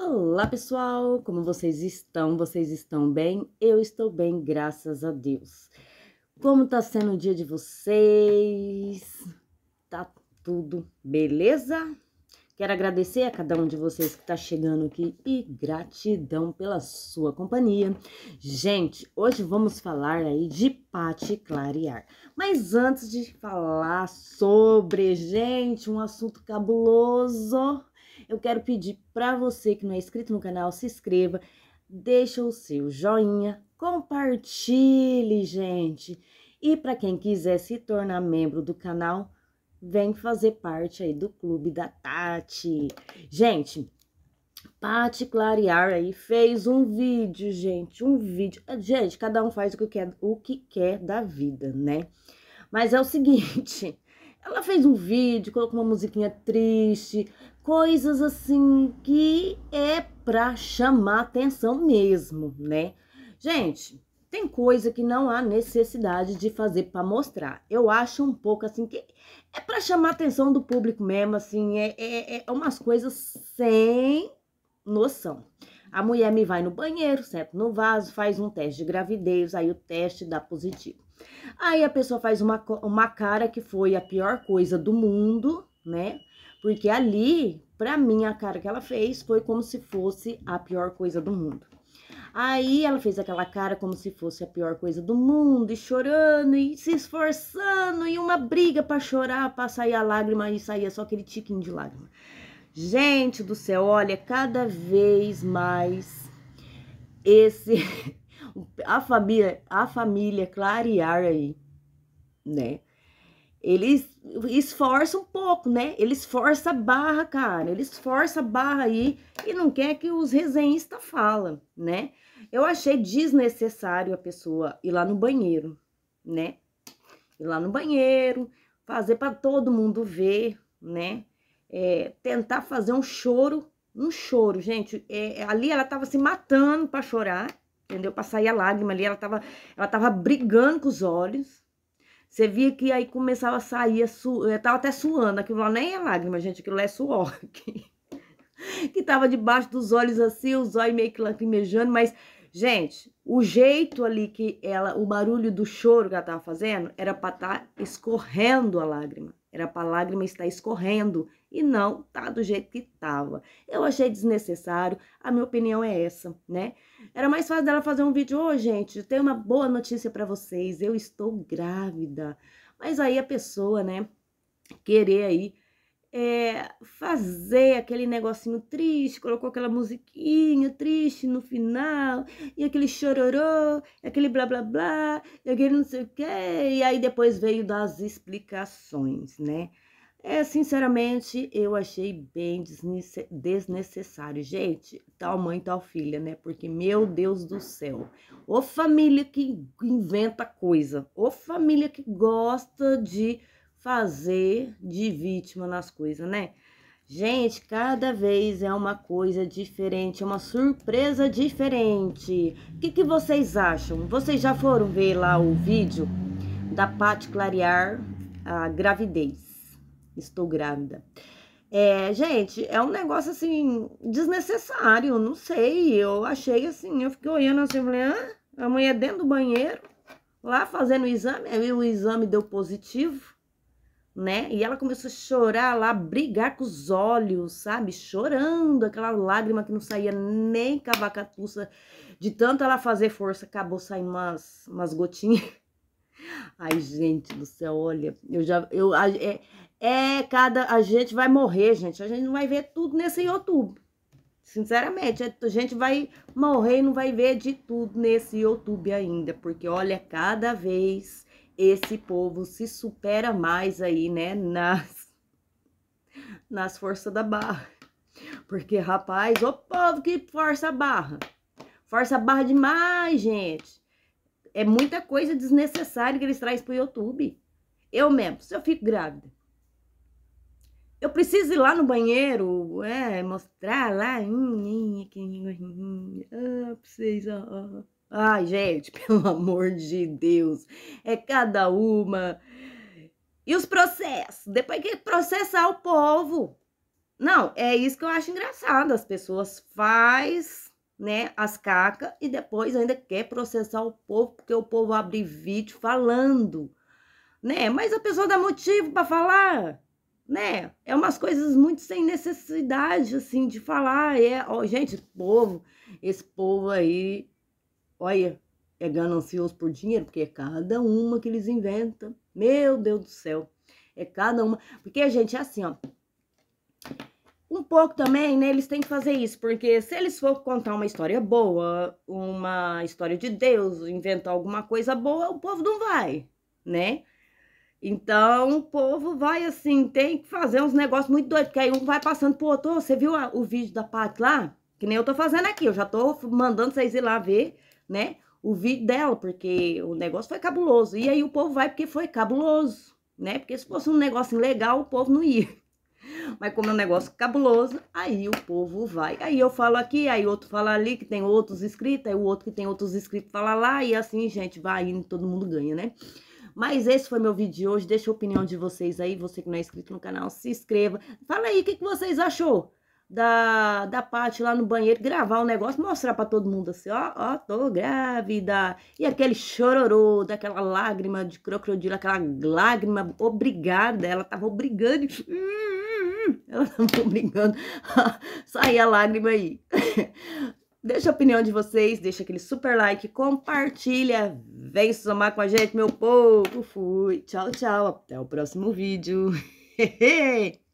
Olá pessoal, como vocês estão? Vocês estão bem? Eu estou bem, graças a Deus. Como tá sendo o dia de vocês? Tá tudo beleza? Quero agradecer a cada um de vocês que tá chegando aqui e gratidão pela sua companhia. Gente, hoje vamos falar aí de Pate Clarear. Mas antes de falar sobre, gente, um assunto cabuloso, eu quero pedir para você que não é inscrito no canal, se inscreva, deixa o seu joinha, compartilhe, gente. E para quem quiser se tornar membro do canal, vem fazer parte aí do clube da Tati. Gente, Pati Clarear aí fez um vídeo, gente, um vídeo. Gente, cada um faz o que quer, o que quer da vida, né? Mas é o seguinte, ela fez um vídeo, colocou uma musiquinha triste, coisas assim que é para chamar atenção mesmo, né? Gente, tem coisa que não há necessidade de fazer para mostrar. Eu acho um pouco assim que é para chamar atenção do público mesmo, assim, é, é, é umas coisas sem noção. A mulher me vai no banheiro, certo? No vaso, faz um teste de gravidez, aí o teste dá positivo. Aí a pessoa faz uma, uma cara que foi a pior coisa do mundo, né? Porque ali, pra mim, a cara que ela fez foi como se fosse a pior coisa do mundo. Aí ela fez aquela cara como se fosse a pior coisa do mundo, e chorando, e se esforçando, e uma briga para chorar, para sair a lágrima, e saía só aquele tiquinho de lágrima. Gente do céu, olha, cada vez mais esse a família, a família clarear aí, né? eles esforçam um pouco, né? Eles forçam a barra, cara. Eles forçam a barra aí e não quer que os resenhistas falem, né? Eu achei desnecessário a pessoa ir lá no banheiro, né? Ir lá no banheiro, fazer para todo mundo ver, né? É, tentar fazer um choro, um choro, gente. É, é ali ela tava se matando para chorar, entendeu? Pra sair a lágrima ali, ela tava, ela tava brigando com os olhos, você via que aí começava a sair, su... eu tava até suando, aquilo lá nem é lágrima, gente, aquilo lá é suor. Que, que tava debaixo dos olhos assim, os olhos meio que lacrimejando, mas, gente, o jeito ali que ela, o barulho do choro que ela tava fazendo, era pra estar tá escorrendo a lágrima. Era pra lágrima estar escorrendo e não tá do jeito que tava. Eu achei desnecessário, a minha opinião é essa, né? Era mais fácil dela fazer um vídeo, ô oh, gente, tem uma boa notícia para vocês, eu estou grávida. Mas aí a pessoa, né, querer aí é, fazer aquele negocinho triste, colocou aquela musiquinha triste no final, e aquele chororô, e aquele blá blá blá, e aquele não sei o quê, e aí depois veio das explicações, né? É, sinceramente, eu achei bem desnecessário. Gente, tal mãe, tal filha, né? Porque, meu Deus do céu, ô família que inventa coisa, ô família que gosta de fazer de vítima nas coisas, né? Gente, cada vez é uma coisa diferente, é uma surpresa diferente. O que, que vocês acham? Vocês já foram ver lá o vídeo da Paty Clarear, a gravidez? estou grávida. É, gente, é um negócio assim, desnecessário, não sei. Eu achei assim, eu fiquei olhando assim, falei, ah, a mulher dentro do banheiro, lá fazendo o exame, aí o exame deu positivo, né? E ela começou a chorar lá, brigar com os olhos, sabe? Chorando, aquela lágrima que não saía nem cavacatuça. De tanto ela fazer força, acabou saindo umas, umas gotinhas. Ai, gente do céu, olha, eu já, eu, é, é, cada. A gente vai morrer, gente. A gente não vai ver tudo nesse YouTube. Sinceramente, a gente vai morrer e não vai ver de tudo nesse YouTube ainda. Porque, olha, cada vez esse povo se supera mais aí, né? Nas, nas forças da barra. Porque, rapaz, o povo que força a barra. Força a barra demais, gente. É muita coisa desnecessária que eles trazem pro YouTube. Eu mesmo, se eu fico grávida, eu preciso ir lá no banheiro, é, mostrar lá. Ah, precisa. Ai, gente, pelo amor de Deus, é cada uma. E os processos? Depois que processar o povo. Não, é isso que eu acho engraçado. As pessoas fazem né, as cacas e depois ainda quer processar o povo, porque o povo abre vídeo falando, né? Mas a pessoa dá motivo para falar né? É umas coisas muito sem necessidade, assim, de falar. É, ó, gente, esse povo, esse povo aí, olha, é ganancioso por dinheiro, porque é cada uma que eles inventam. Meu Deus do céu. É cada uma. Porque, gente, é assim, ó. Um pouco também, né? Eles têm que fazer isso, porque se eles for contar uma história boa, uma história de Deus, inventar alguma coisa boa, o povo não vai, né? Então, o povo vai assim, tem que fazer uns negócios muito doidos, porque aí um vai passando pro outro. Você viu a, o vídeo da Paty lá? Que nem eu tô fazendo aqui, eu já tô mandando vocês ir lá ver, né? O vídeo dela, porque o negócio foi cabuloso. E aí o povo vai porque foi cabuloso, né? Porque se fosse um negócio legal, o povo não ia. Mas como é um negócio cabuloso, aí o povo vai. Aí eu falo aqui, aí outro fala ali que tem outros inscritos, aí o outro que tem outros inscritos fala lá, e assim, gente, vai indo, todo mundo ganha, né? Mas esse foi meu vídeo de hoje. Deixa a opinião de vocês aí. Você que não é inscrito no canal, se inscreva. Fala aí o que, que vocês achou da, da parte lá no banheiro, gravar o um negócio, mostrar para todo mundo assim, ó, ó, tô grávida. E aquele chororô, daquela lágrima de crocodilo, aquela lágrima obrigada, ela tava obrigando, hum, hum, hum. ela tava obrigando, Sai a lágrima aí. deixa a opinião de vocês, deixa aquele super like, compartilha, Vem somar com a gente, meu povo. Fui. Tchau, tchau. Até o próximo vídeo.